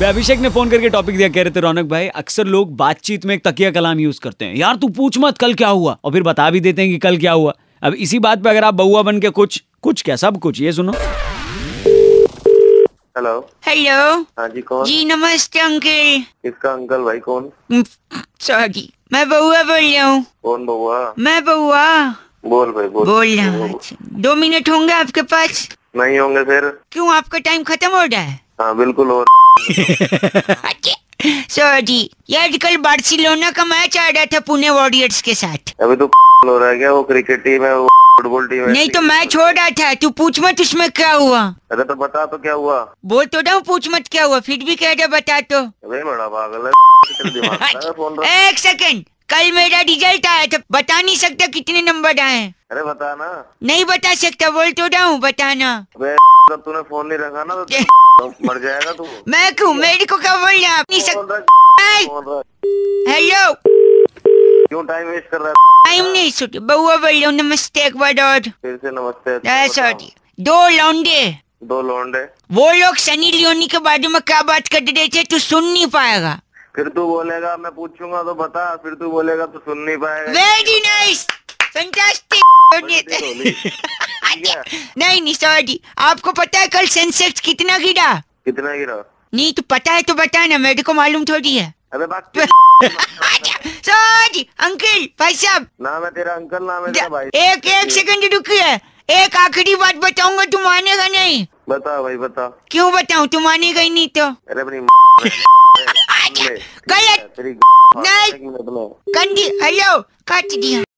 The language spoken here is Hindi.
वे अभिषेक ने फोन करके टॉपिक दिया कह रहे थे रौनक भाई अक्सर लोग बातचीत में एक तकिया कलाम यूज करते हैं यार तू पूछ मत कल क्या हुआ और फिर बता भी देते हैं कि कल क्या हुआ अब इसी बात पे अगर आप बउआ बन के कुछ कुछ क्या सब कुछ ये सुनो हेलो हेलो हाँ जी कौन जी नमस्ते अंकल इसका अंकल भाई कौन सॉरी मैं बउआ बोल रहा हूँ कौन बउआ मैं बउआ बोल भाई बोल बोल रहा हूँ अच्छा। दो मिनट होंगे आपके पास नहीं होंगे फिर क्यों आपका टाइम खत्म हो रहा है हाँ बिल्कुल हो रहा सर अच्छा, जी यार कल बार्सिलोना का मैच आ रहा था पुणे वॉरियर्स के साथ अभी तो हो रहा है क्या वो क्रिकेट टीम है वो फुटबॉल टीम है नहीं तो मैं छोड़ रहा था तू पूछ मत उसमें क्या हुआ अरे तो बता तो क्या हुआ बोल तो ना पूछ मत क्या हुआ फिर भी कह रहे बता तो अरे बड़ा पागल है एक सेकंड कल मेरा रिजल्ट आया था बता नहीं सकता कितने नंबर आए अरे बताना नहीं बता सकता बोल तो रहा हूँ बताना तूने फोन नहीं रखा ना तो मर जाएगा तू मैं क्यों मेरे को क्या बोल रहा नहीं सकता हेलो क्यों टाइम वेस्ट कर रहा है टाइम नहीं सुट बउआ बोल रहा हूँ नमस्ते एक बार और फिर से नमस्ते सॉरी अच्छा, दो लौंडे दो लौंडे वो लोग सनी लियोनी के बारे में क्या बात कर रहे थे तू सुन नहीं पाएगा फिर तू बोलेगा मैं पूछूंगा तो बता फिर तू बोलेगा तो सुन नहीं पाएगा वेरी नाइस फैंटास्टिक नहीं नहीं सॉरी आपको पता है कल सेंसेक्स कितना गिरा कितना गिरा नहीं तो पता है तो बता ना मेरे को मालूम थोड़ी है अबे बात सॉरी अंकल अच्छा, भाई साहब ना मैं तेरा अंकल ना मैं तेरा भाई एक एक सेकंड रुकिए एक आखिरी बात बताऊंगा तुम मानेगा नहीं बताओ भाई बताओ क्यों बताऊं तुम मानेगा ही नहीं तो अरे अपनी गलत नहीं कंडी हेलो काट दिया